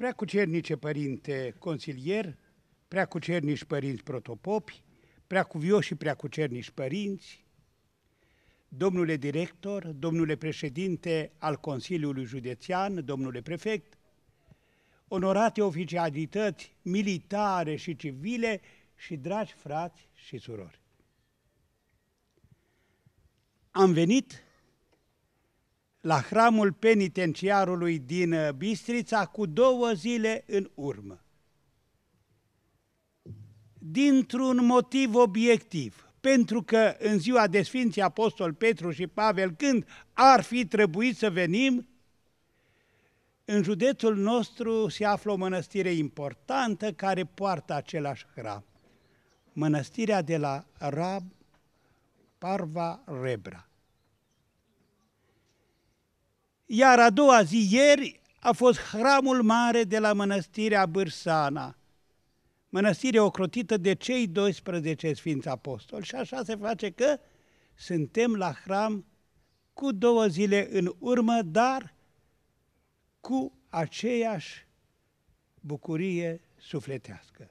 prea cucernice părinte consilier, prea cucernici părinți protopopi, prea cuvioși și prea cucernici părinți, domnule director, domnule președinte al Consiliului Județean, domnule prefect, onorate oficialități militare și civile și dragi frați și surori. Am venit la hramul penitenciarului din uh, Bistrița cu două zile în urmă. Dintr-un motiv obiectiv, pentru că în ziua de Sfinții Apostol Petru și Pavel, când ar fi trebuit să venim, în județul nostru se află o mănăstire importantă care poartă același hram. Mănăstirea de la Rab Parva Rebra. Iar a doua zi, ieri, a fost hramul mare de la mănăstirea Bârsana, mănăstire ocrotită de cei 12 Sfinți Apostoli. Și așa se face că suntem la hram cu două zile în urmă, dar cu aceeași bucurie sufletească.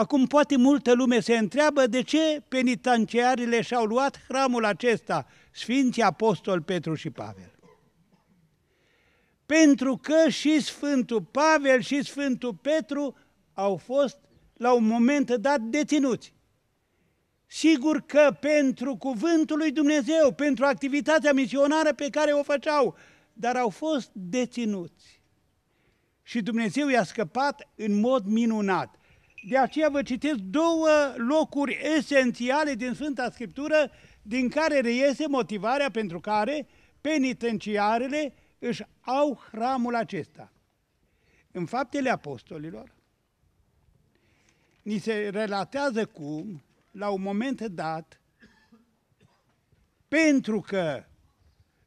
Acum poate multă lume se întreabă de ce penitenciarile și-au luat hramul acesta, Sfinții Apostol Petru și Pavel. Pentru că și Sfântul Pavel și Sfântul Petru au fost la un moment dat deținuți. Sigur că pentru cuvântul lui Dumnezeu, pentru activitatea misionară pe care o făceau, dar au fost deținuți. Și Dumnezeu i-a scăpat în mod minunat. De aceea vă citesc două locuri esențiale din Sfânta Scriptură din care reiese motivarea pentru care penitenciarele își au hramul acesta. În faptele apostolilor, ni se relatează cum, la un moment dat, pentru că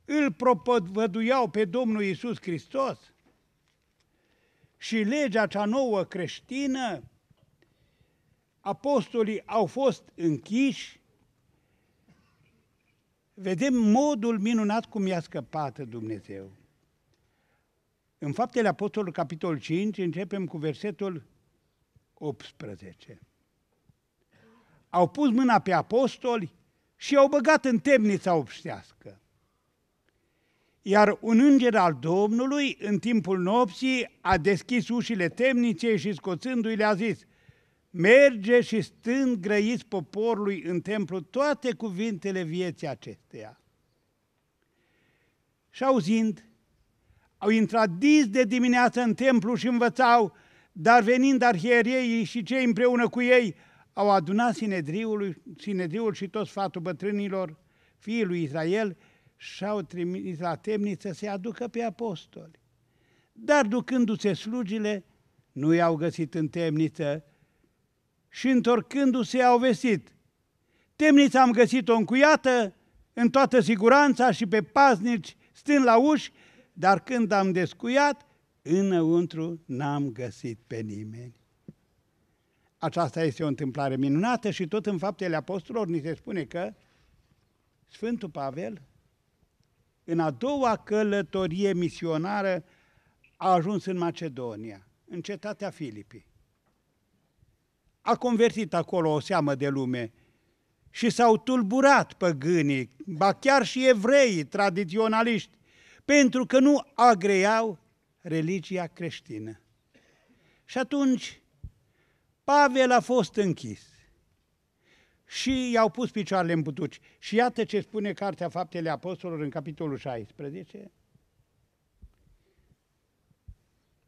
îl propovăduiau pe Domnul Isus Hristos și legea cea nouă creștină apostolii au fost închiși, vedem modul minunat cum i-a scăpat Dumnezeu. În Faptele Apostolului, capitol 5, începem cu versetul 18. Au pus mâna pe apostoli și i-au băgat în temnița obștească. Iar un înger al Domnului, în timpul nopții, a deschis ușile temniței și scoțându-i le-a zis, merge și stând grăiți poporului în templu toate cuvintele vieții acesteia. Și auzind, au intrat dis de dimineață în templu și învățau, dar venind arhiereii și cei împreună cu ei, au adunat sinedriul, sinedriul și tot sfatul bătrânilor, fiii lui Israel, și-au trimis la temniță să se aducă pe apostoli. Dar ducându-se slugile, nu i-au găsit în temniță, și întorcându-se au vestit. Temnița am găsit-o încuiată, în toată siguranța și pe paznici stând la uși, dar când am descuiat, înăuntru n-am găsit pe nimeni. Aceasta este o întâmplare minunată și tot în faptele apostolilor ni se spune că Sfântul Pavel, în a doua călătorie misionară, a ajuns în Macedonia, în cetatea Filipii a convertit acolo o seamă de lume și s-au tulburat păgânii, ba chiar și evreii tradiționaliști, pentru că nu agreiau religia creștină. Și atunci Pavel a fost închis și i-au pus picioarele în butuci. Și iată ce spune Cartea Faptele Apostolilor în capitolul 16,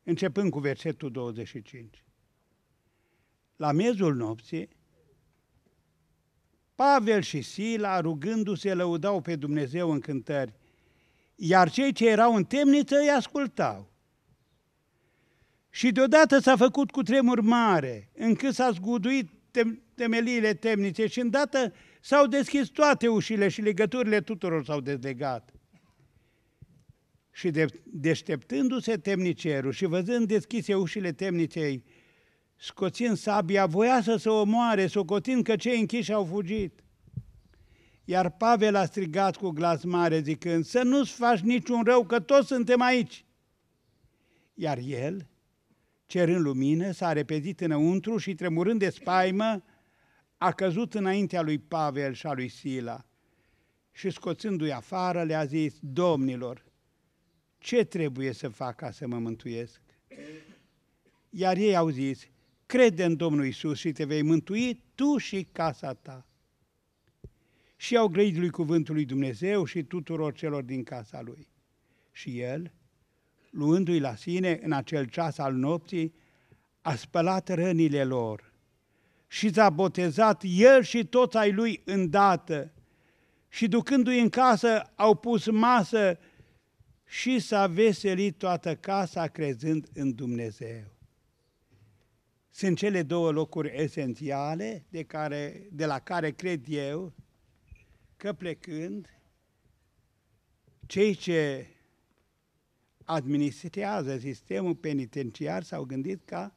începând cu versetul 25 la miezul nopții, Pavel și Sila, rugându-se, lăudau pe Dumnezeu în cântări, iar cei ce erau în temniță îi ascultau. Și deodată s-a făcut cu tremur mare, încât s-a zguduit tem- temeliile temnițe și îndată s-au deschis toate ușile și legăturile tuturor s-au dezlegat. Și de- deșteptându-se temnicerul și văzând deschise ușile temniței, scoțind sabia, voia să se omoare, socotind că cei închiși au fugit. Iar Pavel a strigat cu glas mare, zicând, să nu-ți faci niciun rău, că toți suntem aici. Iar el, cerând lumină, s-a repezit înăuntru și, tremurând de spaimă, a căzut înaintea lui Pavel și a lui Sila și, scoțându-i afară, le-a zis, Domnilor, ce trebuie să fac ca să mă mântuiesc? Iar ei au zis, crede în Domnul Isus și te vei mântui tu și casa ta. Și au grăit lui cuvântul lui Dumnezeu și tuturor celor din casa lui. Și el, luându-i la sine în acel ceas al nopții, a spălat rănile lor și s-a botezat el și toți ai lui îndată. Și ducându-i în casă, au pus masă și s-a veselit toată casa crezând în Dumnezeu. Sunt cele două locuri esențiale de, care, de la care cred eu că plecând cei ce administrează sistemul penitenciar s-au gândit ca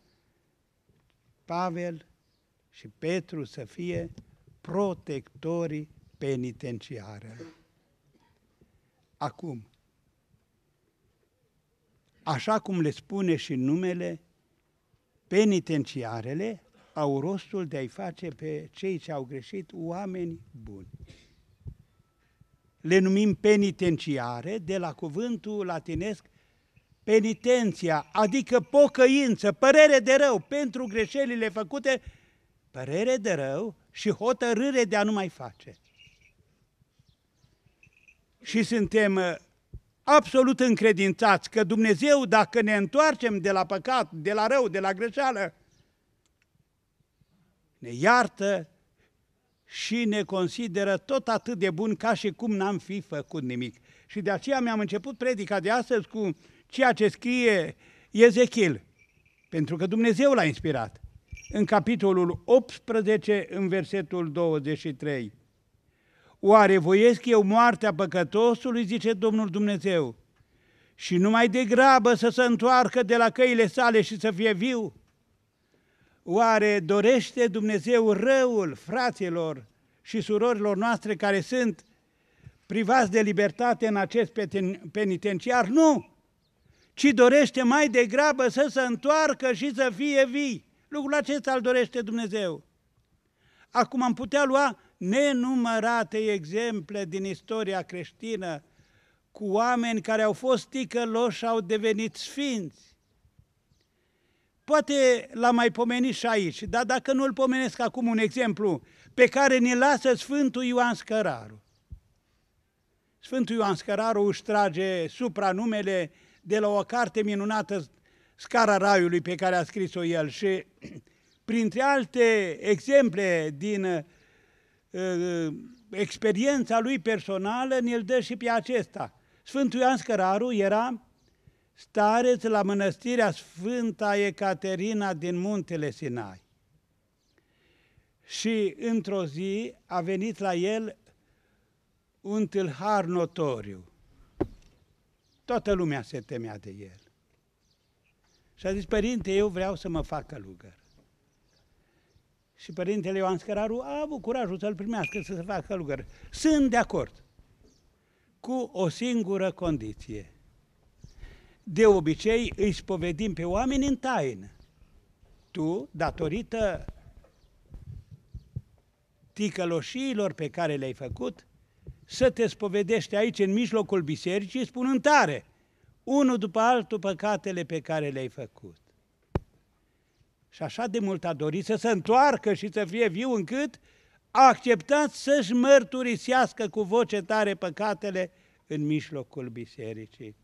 Pavel și Petru să fie protectorii penitenciară. Acum, așa cum le spune și numele, penitenciarele au rostul de a-i face pe cei ce au greșit oameni buni. Le numim penitenciare de la cuvântul latinesc penitenția, adică pocăință, părere de rău pentru greșelile făcute, părere de rău și hotărâre de a nu mai face. Și suntem uh, absolut încredințați că Dumnezeu, dacă ne întoarcem de la păcat, de la rău, de la greșeală, ne iartă și ne consideră tot atât de bun ca și cum n-am fi făcut nimic. Și de aceea mi-am început predica de astăzi cu ceea ce scrie Ezechiel, pentru că Dumnezeu l-a inspirat. În capitolul 18, în versetul 23. Oare voiesc eu moartea păcătosului, zice Domnul Dumnezeu, și numai degrabă să se întoarcă de la căile sale și să fie viu? Oare dorește Dumnezeu răul fraților și surorilor noastre care sunt privați de libertate în acest penitenciar? Nu! Ci dorește mai degrabă să se întoarcă și să fie vii. Lucrul acesta îl dorește Dumnezeu. Acum am putea lua nenumărate exemple din istoria creștină cu oameni care au fost ticăloși și au devenit sfinți. Poate l-am mai pomenit și aici, dar dacă nu îl pomenesc acum un exemplu pe care ne lasă Sfântul Ioan Scăraru. Sfântul Ioan Scăraru își trage supranumele de la o carte minunată, Scara Raiului, pe care a scris-o el și printre alte exemple din experiența lui personală ne-l dă și pe acesta. Sfântul Ioan Scăraru era stareț la mănăstirea Sfânta Ecaterina din muntele Sinai. Și într-o zi a venit la el un tâlhar notoriu. Toată lumea se temea de el. Și a zis, părinte, eu vreau să mă fac călugăr. Și Părintele Ioan Scăraru a avut curajul să-l primească, să se facă călugăr. Sunt de acord cu o singură condiție. De obicei îi spovedim pe oameni în taină. Tu, datorită ticăloșiilor pe care le-ai făcut, să te spovedești aici în mijlocul bisericii spunând tare, unul după altul păcatele pe care le-ai făcut. Și așa de mult a dorit să se întoarcă și să fie viu încât a acceptat să-și mărturisească cu voce tare păcatele în mijlocul bisericii.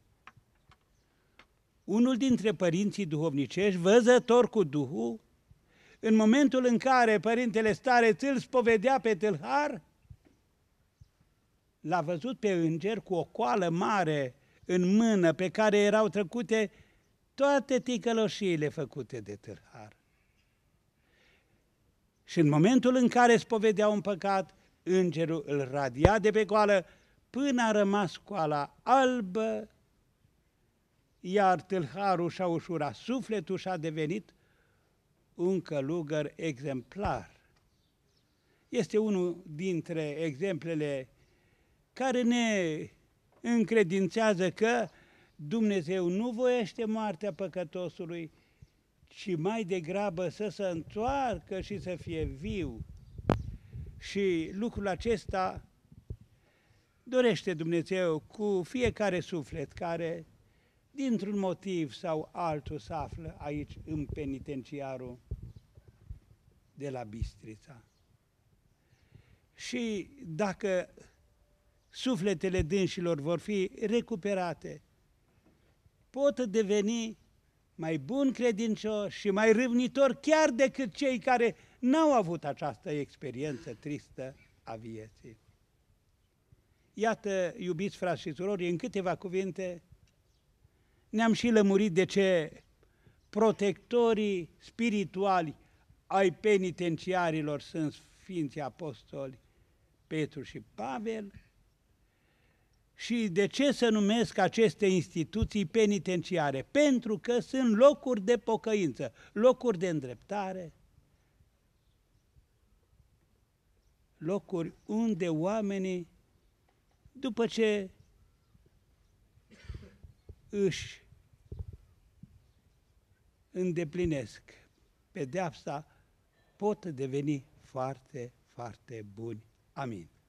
Unul dintre părinții duhovnicești, văzător cu Duhul, în momentul în care părintele stare îl spovedea pe tâlhar, l-a văzut pe înger cu o coală mare în mână pe care erau trecute toate ticăloșiile făcute de tâlhar. Și în momentul în care spovedea un păcat, îngerul îl radia de pe coală până a rămas coala albă, iar tâlharul și-a ușurat sufletul și a devenit un călugăr exemplar. Este unul dintre exemplele care ne încredințează că Dumnezeu nu voiește moartea păcătosului, ci mai degrabă să se întoarcă și să fie viu. Și lucrul acesta dorește Dumnezeu cu fiecare suflet care, dintr-un motiv sau altul, se află aici în penitenciarul de la Bistrița. Și dacă sufletele dânșilor vor fi recuperate, pot deveni mai bun credincioși și mai râvnitori chiar decât cei care n-au avut această experiență tristă a vieții. Iată, iubiți frați și surori, în câteva cuvinte ne-am și lămurit de ce protectorii spirituali ai penitenciarilor sunt Sfinții Apostoli Petru și Pavel, și de ce se numesc aceste instituții penitenciare? Pentru că sunt locuri de pocăință, locuri de îndreptare, locuri unde oamenii, după ce își îndeplinesc pedeapsa, pot deveni foarte, foarte buni. Amin.